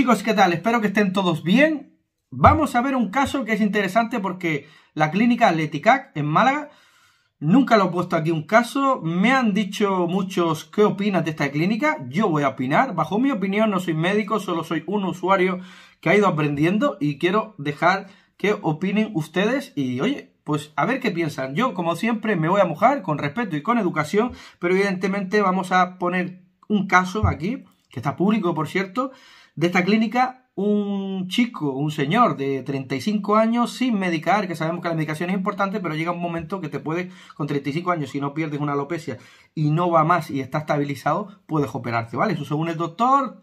chicos, ¿qué tal? Espero que estén todos bien. Vamos a ver un caso que es interesante porque la clínica Leticac en Málaga, nunca lo he puesto aquí un caso, me han dicho muchos qué opinas de esta clínica, yo voy a opinar, bajo mi opinión no soy médico, solo soy un usuario que ha ido aprendiendo y quiero dejar que opinen ustedes y oye, pues a ver qué piensan. Yo como siempre me voy a mojar con respeto y con educación, pero evidentemente vamos a poner un caso aquí, que está público por cierto, de esta clínica un chico, un señor de 35 años sin medicar, que sabemos que la medicación es importante, pero llega un momento que te puedes, con 35 años, si no pierdes una alopecia y no va más y está estabilizado, puedes operarte, ¿vale? Eso según el doctor,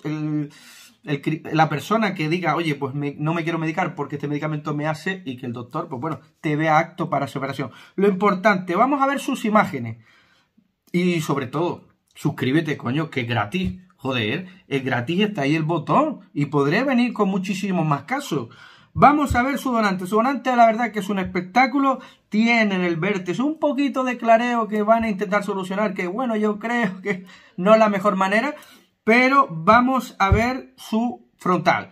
la persona que diga, oye, pues no me quiero medicar porque este medicamento me hace y que el doctor, pues bueno, te vea acto para su operación. Lo importante, vamos a ver sus imágenes y sobre todo, suscríbete, coño, que es gratis Joder, es gratis, está ahí el botón. Y podré venir con muchísimos más casos. Vamos a ver su donante. Su donante, la verdad, que es un espectáculo. Tienen el vértice, un poquito de clareo que van a intentar solucionar. Que bueno, yo creo que no es la mejor manera. Pero vamos a ver su frontal.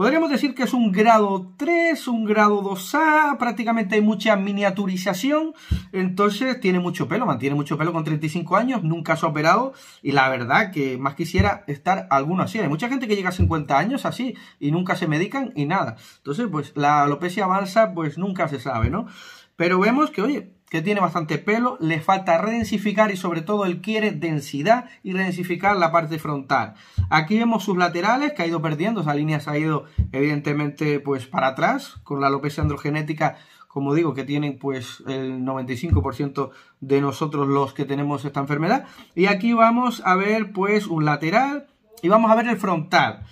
Podríamos decir que es un grado 3, un grado 2A, prácticamente hay mucha miniaturización, entonces tiene mucho pelo, mantiene mucho pelo con 35 años, nunca se ha operado y la verdad que más quisiera estar alguno así. Hay mucha gente que llega a 50 años así y nunca se medican y nada. Entonces, pues la alopecia avanza, pues nunca se sabe, ¿no? Pero vemos que, oye, que tiene bastante pelo, le falta redensificar y sobre todo él quiere densidad y redensificar la parte frontal. Aquí vemos sus laterales que ha ido perdiendo, esa línea se ha ido evidentemente pues para atrás con la alopecia androgenética como digo, que tienen pues el 95% de nosotros los que tenemos esta enfermedad. Y aquí vamos a ver pues un lateral y vamos a ver el frontal.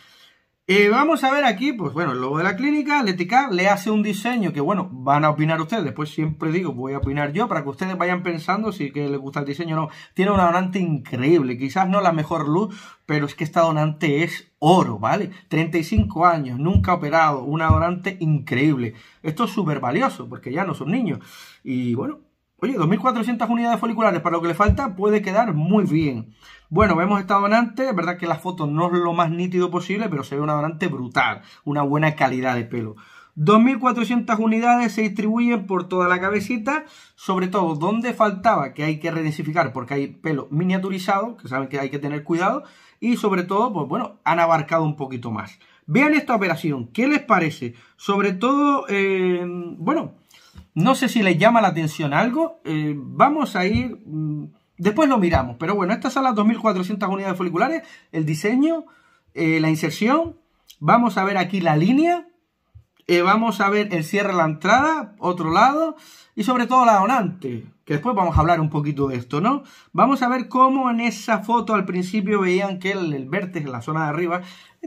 Y vamos a ver aquí, pues bueno, el de la clínica, Letica le hace un diseño que, bueno, van a opinar ustedes. Después siempre digo, voy a opinar yo para que ustedes vayan pensando si que les gusta el diseño o no. Tiene una donante increíble, quizás no la mejor luz, pero es que esta donante es oro, ¿vale? 35 años, nunca operado, una donante increíble. Esto es súper valioso porque ya no son niños. Y bueno, Oye, 2.400 unidades foliculares para lo que le falta puede quedar muy bien. Bueno, vemos esta donante, es verdad que la foto no es lo más nítido posible, pero se ve una donante brutal, una buena calidad de pelo. 2.400 unidades se distribuyen por toda la cabecita, sobre todo donde faltaba, que hay que redensificar porque hay pelo miniaturizado, que saben que hay que tener cuidado, y sobre todo, pues bueno, han abarcado un poquito más. Vean esta operación, ¿qué les parece? Sobre todo, eh, bueno... No sé si les llama la atención algo. Eh, vamos a ir... Mm, después lo miramos. Pero bueno, estas son las 2.400 unidades foliculares. El diseño, eh, la inserción. Vamos a ver aquí la línea. Eh, vamos a ver el cierre la entrada, otro lado. Y sobre todo la donante. Que después vamos a hablar un poquito de esto, ¿no? Vamos a ver cómo en esa foto al principio veían que el, el vértice, la zona de arriba,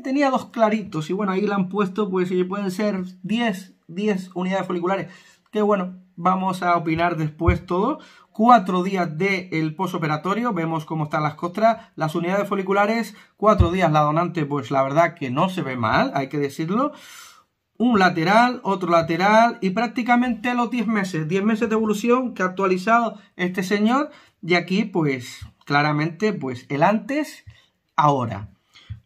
tenía dos claritos. Y bueno, ahí la han puesto, pues pueden ser 10, 10 unidades foliculares que bueno, vamos a opinar después todo. Cuatro días del posoperatorio, vemos cómo están las costras, las unidades foliculares, cuatro días la donante, pues la verdad que no se ve mal, hay que decirlo. Un lateral, otro lateral y prácticamente los diez meses, diez meses de evolución que ha actualizado este señor y aquí pues claramente pues el antes, ahora.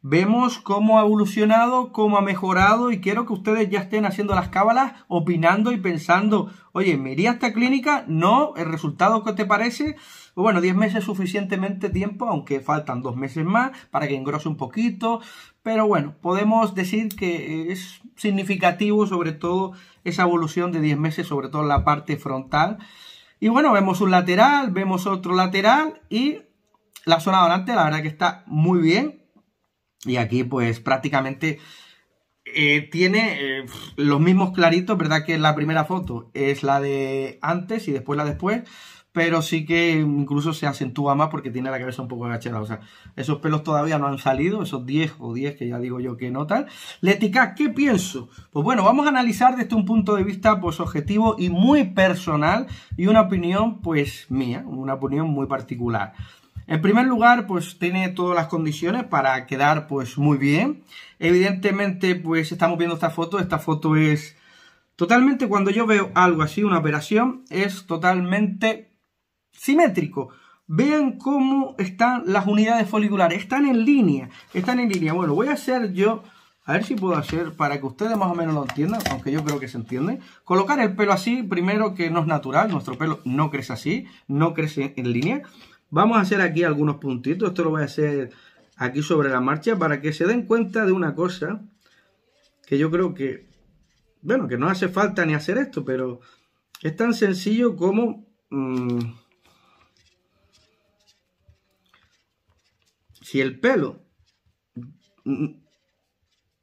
Vemos cómo ha evolucionado, cómo ha mejorado y quiero que ustedes ya estén haciendo las cábalas, opinando y pensando, oye, ¿me iría a esta clínica? No, el resultado que te parece. Bueno, 10 meses es suficientemente tiempo, aunque faltan dos meses más para que engrose un poquito. Pero bueno, podemos decir que eh, es significativo sobre todo esa evolución de 10 meses, sobre todo en la parte frontal. Y bueno, vemos un lateral, vemos otro lateral y la zona adelante, la verdad que está muy bien y aquí pues prácticamente eh, tiene eh, los mismos claritos, ¿verdad? Que la primera foto es la de antes y después la después, pero sí que incluso se acentúa más porque tiene la cabeza un poco agachada. O sea, esos pelos todavía no han salido, esos 10 o 10 que ya digo yo que no tal. Letica, ¿qué pienso? Pues bueno, vamos a analizar desde un punto de vista pues objetivo y muy personal y una opinión pues mía, una opinión muy particular. En primer lugar, pues tiene todas las condiciones para quedar pues muy bien. Evidentemente, pues estamos viendo esta foto. Esta foto es totalmente, cuando yo veo algo así, una operación, es totalmente simétrico. Vean cómo están las unidades foliculares. Están en línea. Están en línea. Bueno, voy a hacer yo... A ver si puedo hacer, para que ustedes más o menos lo entiendan, aunque yo creo que se entiende. Colocar el pelo así, primero que no es natural, nuestro pelo no crece así, no crece en línea. Vamos a hacer aquí algunos puntitos, esto lo voy a hacer aquí sobre la marcha para que se den cuenta de una cosa que yo creo que, bueno, que no hace falta ni hacer esto, pero es tan sencillo como... Mm, si el pelo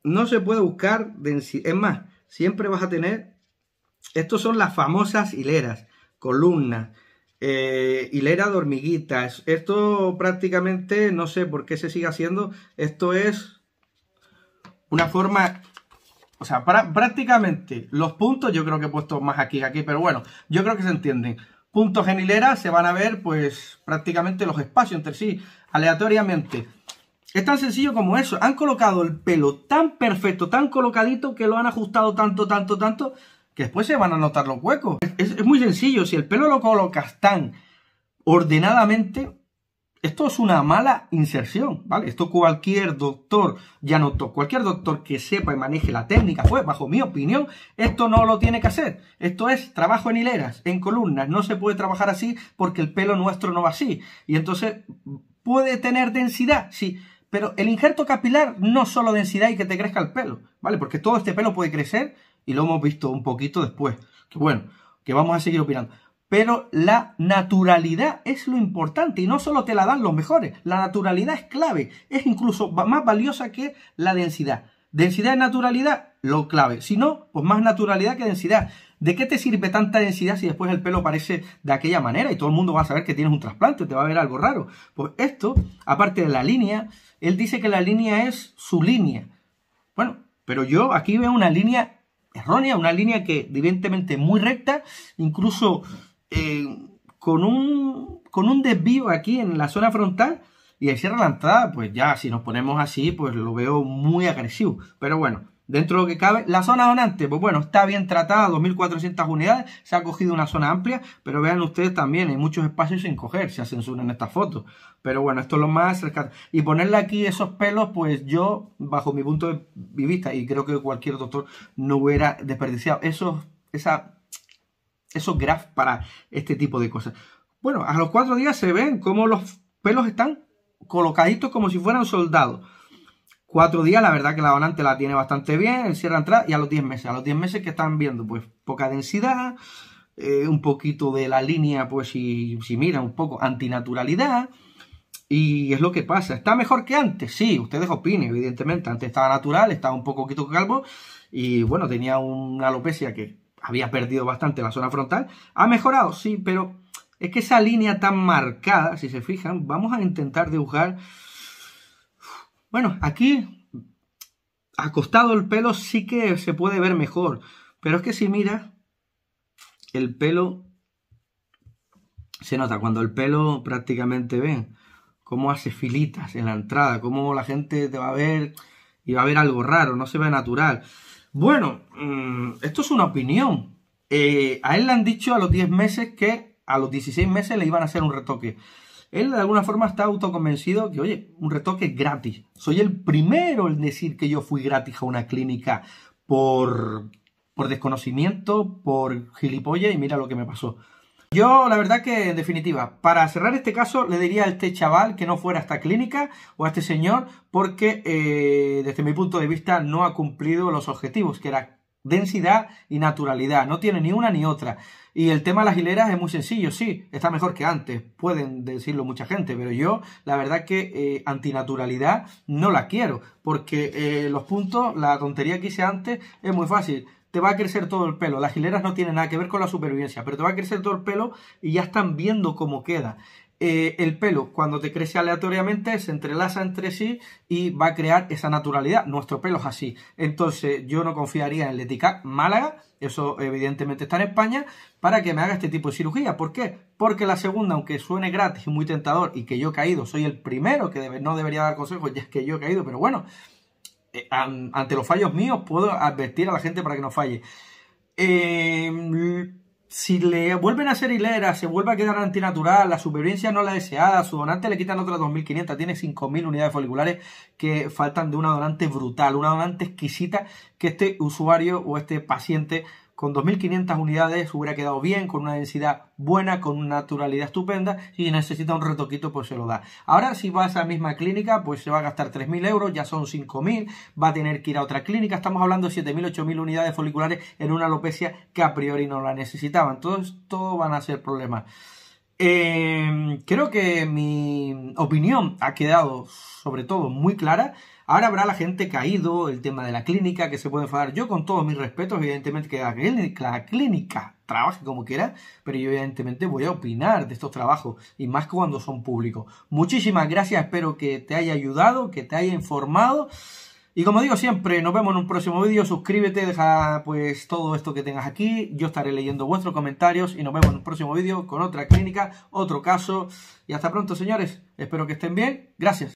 no se puede buscar es más, siempre vas a tener, estos son las famosas hileras, columnas, hilera eh, de hormiguitas. Esto prácticamente, no sé por qué se sigue haciendo, esto es una forma... O sea, prácticamente los puntos, yo creo que he puesto más aquí que aquí, pero bueno, yo creo que se entienden. Puntos en hilera se van a ver, pues, prácticamente los espacios entre sí, aleatoriamente. Es tan sencillo como eso. Han colocado el pelo tan perfecto, tan colocadito, que lo han ajustado tanto, tanto, tanto, que después se van a notar los huecos. Es, muy sencillo, si el pelo lo colocas tan ordenadamente, esto es una mala inserción, ¿vale? Esto cualquier doctor, ya notó, cualquier doctor que sepa y maneje la técnica, pues bajo mi opinión, esto no lo tiene que hacer. Esto es trabajo en hileras, en columnas, no se puede trabajar así porque el pelo nuestro no va así. Y entonces puede tener densidad, sí, pero el injerto capilar no solo densidad y que te crezca el pelo, ¿vale? Porque todo este pelo puede crecer y lo hemos visto un poquito después. Que bueno, que vamos a seguir opinando. Pero la naturalidad es lo importante y no solo te la dan los mejores. La naturalidad es clave, es incluso más valiosa que la densidad. Densidad y naturalidad, lo clave. Si no, pues más naturalidad que densidad. ¿De qué te sirve tanta densidad si después el pelo parece de aquella manera y todo el mundo va a saber que tienes un trasplante, te va a ver algo raro? Pues esto, aparte de la línea, él dice que la línea es su línea. Bueno, pero yo aquí veo una línea errónea, una línea que evidentemente muy recta, incluso eh, con, un, con un desvío aquí en la zona frontal y el cierre la entrada, pues ya si nos ponemos así, pues lo veo muy agresivo. Pero bueno, Dentro de lo que cabe, la zona donante, pues bueno, está bien tratada, 2.400 unidades, se ha cogido una zona amplia, pero vean ustedes también, hay muchos espacios sin coger, se hacen en estas fotos. Pero bueno, esto es lo más cercano. Y ponerle aquí esos pelos, pues yo, bajo mi punto de vista, y creo que cualquier doctor no hubiera desperdiciado esos, esa, esos graphs para este tipo de cosas. Bueno, a los cuatro días se ven cómo los pelos están colocaditos como si fueran soldados cuatro días, la verdad que la donante la tiene bastante bien, el cierre atrás y a los diez meses. A los 10 meses que están viendo, pues poca densidad, eh, un poquito de la línea, pues si, si mira, un poco antinaturalidad. Y es lo que pasa. ¿Está mejor que antes? Sí, ustedes opinen, evidentemente. Antes estaba natural, estaba un poquito calvo y bueno, tenía una alopecia que había perdido bastante la zona frontal. ¿Ha mejorado? Sí, pero es que esa línea tan marcada, si se fijan, vamos a intentar dibujar bueno, aquí acostado el pelo sí que se puede ver mejor, pero es que si mira, el pelo se nota cuando el pelo prácticamente ven cómo hace filitas en la entrada, cómo la gente te va a ver y va a ver algo raro, no se ve natural. Bueno, mm, esto es una opinión. Eh, a él le han dicho a los 10 meses que a los 16 meses le iban a hacer un retoque él de alguna forma está autoconvencido que, oye, un retoque gratis. Soy el primero en decir que yo fui gratis a una clínica por, por desconocimiento, por gilipollas y mira lo que me pasó. Yo, la verdad que, en definitiva, para cerrar este caso, le diría a este chaval que no fuera a esta clínica o a este señor, porque eh, desde mi punto de vista no ha cumplido los objetivos, que era densidad y naturalidad. No tiene ni una ni otra. Y el tema de las hileras es muy sencillo, sí, está mejor que antes, pueden decirlo mucha gente, pero yo la verdad que eh, antinaturalidad no la quiero, porque eh, los puntos, la tontería que hice antes es muy fácil. Te va a crecer todo el pelo. Las hileras no tienen nada que ver con la supervivencia, pero te va a crecer todo el pelo y ya están viendo cómo queda. Eh, el pelo cuando te crece aleatoriamente se entrelaza entre sí y va a crear esa naturalidad. Nuestro pelo es así. Entonces yo no confiaría en Leticat Málaga, eso evidentemente está en España, para que me haga este tipo de cirugía. ¿Por qué? Porque la segunda, aunque suene gratis y muy tentador y que yo he caído, soy el primero que no debería dar consejos, ya es que yo he caído, pero bueno, eh, ante los fallos míos puedo advertir a la gente para que no falle. Eh, si le vuelven a hacer hilera, se vuelve a quedar antinatural, la supervivencia no la deseada, su donante le quitan otras 2.500, tiene 5.000 unidades foliculares que faltan de una donante brutal, una donante exquisita que este usuario o este paciente con 2.500 unidades hubiera quedado bien, con una densidad buena, con una naturalidad estupenda. y necesita un retoquito, pues se lo da. Ahora, si va a esa misma clínica, pues se va a gastar 3.000 euros, ya son 5.000, va a tener que ir a otra clínica. Estamos hablando de 7.000, 8.000 unidades foliculares en una alopecia que a priori no la necesitaban. entonces todo van a ser problemas. Eh, creo que mi opinión ha quedado sobre todo, muy clara. Ahora habrá la gente caído, el tema de la clínica, que se puede enfadar. Yo, con todos mis respetos, evidentemente que la clínica, trabaje como quiera, pero yo evidentemente voy a opinar de estos trabajos, y más cuando son públicos. Muchísimas gracias, espero que te haya ayudado, que te haya informado. Y como digo siempre, nos vemos en un próximo vídeo, suscríbete, deja pues todo esto que tengas aquí, yo estaré leyendo vuestros comentarios y nos vemos en un próximo vídeo con otra clínica, otro caso y hasta pronto señores, espero que estén bien, gracias.